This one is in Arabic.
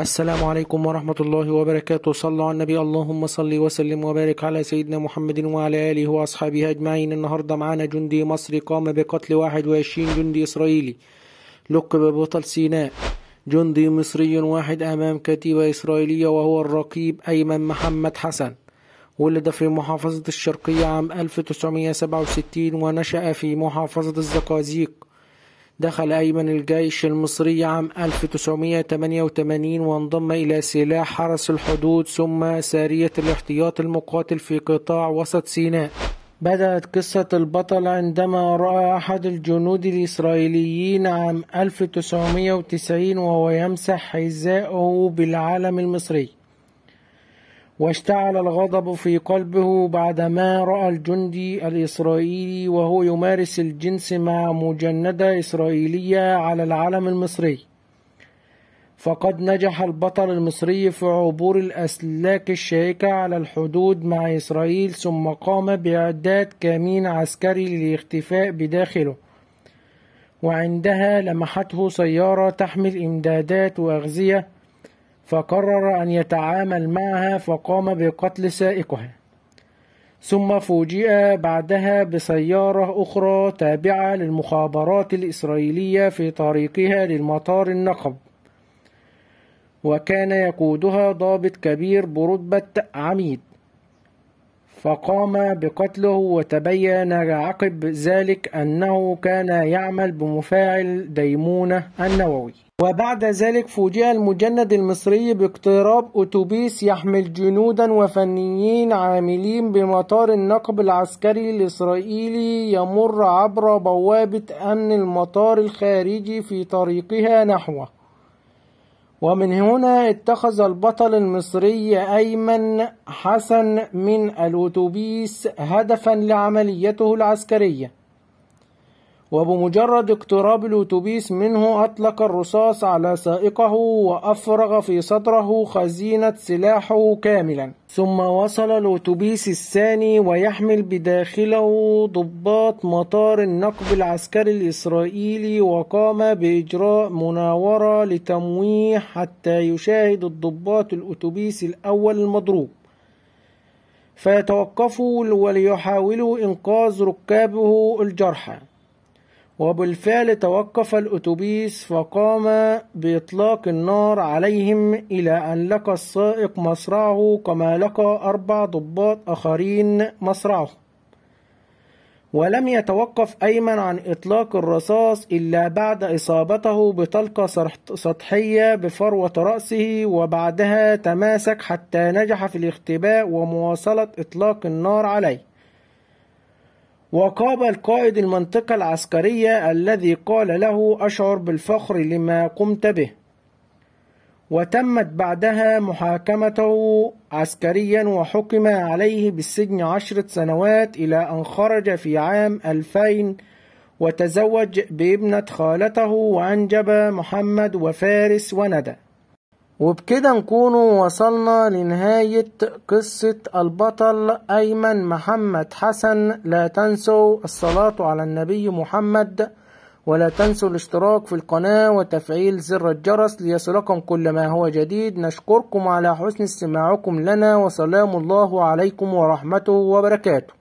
السلام عليكم ورحمة الله وبركاته صلوا على النبي اللهم صل وسلم وبارك على سيدنا محمد وعلى آله وأصحابه أجمعين النهاردة معانا جندي مصري قام بقتل 21 جندي إسرائيلي لقب ببطل سيناء جندي مصري واحد أمام كتيبة إسرائيلية وهو الرقيب أيمن محمد حسن ولد في محافظة الشرقية عام 1967 ونشأ في محافظة الزقازيق دخل أيمن الجيش المصري عام 1988 وانضم إلى سلاح حرس الحدود ثم سارية الاحتياط المقاتل في قطاع وسط سيناء بدأت قصة البطل عندما رأى أحد الجنود الإسرائيليين عام 1990 وهو يمسح حذاءه بالعلم المصري واشتعل الغضب في قلبه بعدما رأى الجندي الإسرائيلي وهو يمارس الجنس مع مجندة إسرائيلية على العلم المصري فقد نجح البطل المصري في عبور الأسلاك الشائكة على الحدود مع إسرائيل ثم قام بإعداد كمين عسكري للاختفاء بداخله وعندها لمحته سيارة تحمل إمدادات وأغذية فقرر أن يتعامل معها فقام بقتل سائقها ثم فوجئ بعدها بسيارة أخرى تابعة للمخابرات الإسرائيلية في طريقها للمطار النقب وكان يقودها ضابط كبير برتبة عميد فقام بقتله وتبين عقب ذلك أنه كان يعمل بمفاعل ديمونة النووي وبعد ذلك فوجئ المجند المصري باقتراب أتوبيس يحمل جنودا وفنيين عاملين بمطار النقب العسكري الإسرائيلي يمر عبر بوابة أمن المطار الخارجي في طريقها نحوه ومن هنا اتخذ البطل المصري أيمن حسن من الأتوبيس هدفا لعمليته العسكرية وبمجرد اقتراب الأتوبيس منه أطلق الرصاص على سائقه وأفرغ في صدره خزينة سلاحه كاملا ثم وصل الأتوبيس الثاني ويحمل بداخله ضباط مطار النقب العسكري الإسرائيلي وقام بإجراء مناورة لتمويه حتى يشاهد الضباط الأتوبيس الأول المضروب فيتوقفوا وليحاولوا إنقاذ ركابه الجرحى وبالفعل توقف الأتوبيس فقام بإطلاق النار عليهم إلى أن لقى السائق مصرعه كما لقى أربع ضباط آخرين مصرعه ولم يتوقف أيمن عن إطلاق الرصاص إلا بعد إصابته بطلقة سطحية بفروة رأسه وبعدها تماسك حتى نجح في الاختباء ومواصلة إطلاق النار عليه وقابل قائد المنطقة العسكرية الذي قال له أشعر بالفخر لما قمت به وتمت بعدها محاكمته عسكريا وحكم عليه بالسجن عشرة سنوات إلى أن خرج في عام 2000 وتزوج بابنة خالته وأنجب محمد وفارس وندى وبكده نكونوا وصلنا لنهاية قصة البطل أيمن محمد حسن لا تنسوا الصلاة على النبي محمد ولا تنسوا الاشتراك في القناة وتفعيل زر الجرس ليصلكم كل ما هو جديد نشكركم على حسن استماعكم لنا وسلام الله عليكم ورحمته وبركاته